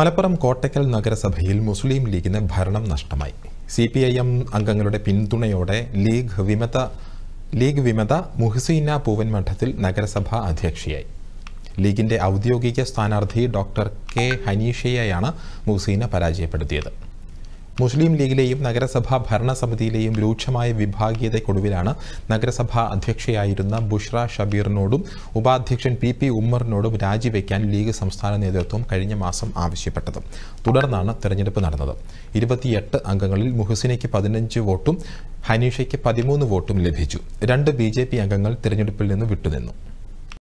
മലപ്പുറം കോട്ടയ്ക്കൽ നഗരസഭയിൽ മുസ്ലിം ലീഗിന് ഭരണം നഷ്ടമായി സി പി ഐ എം അംഗങ്ങളുടെ പിന്തുണയോടെ ലീഗ് വിമത ലീഗ് വിമത പൂവൻ പൂവൻമഠത്തിൽ നഗരസഭാ അധ്യക്ഷയായി ലീഗിന്റെ ഔദ്യോഗിക സ്ഥാനാർത്ഥി ഡോക്ടർ കെ ഹനീഷയെയാണ് മുഹസീന പരാജയപ്പെടുത്തിയത് മുസ്ലിം ലീഗിലെയും നഗരസഭാ ഭരണസമിതിയിലെയും രൂക്ഷമായ വിഭാഗീയതയ്ക്കൊടുവിലാണ് നഗരസഭാ അധ്യക്ഷയായിരുന്ന ബുഷ്ര ഷബീറിനോടും ഉപാധ്യക്ഷൻ പി പി ഉമ്മറിനോടും രാജിവെക്കാൻ ലീഗ് സംസ്ഥാന നേതൃത്വം കഴിഞ്ഞ മാസം ആവശ്യപ്പെട്ടത് തുടർന്നാണ് തെരഞ്ഞെടുപ്പ് നടന്നത് ഇരുപത്തിയെട്ട് അംഗങ്ങളിൽ മുഹസിനയ്ക്ക് പതിനഞ്ച് വോട്ടും ഹനീഷയ്ക്ക് പതിമൂന്ന് വോട്ടും ലഭിച്ചു രണ്ട് ബി അംഗങ്ങൾ തിരഞ്ഞെടുപ്പിൽ നിന്ന് വിട്ടുനിന്നു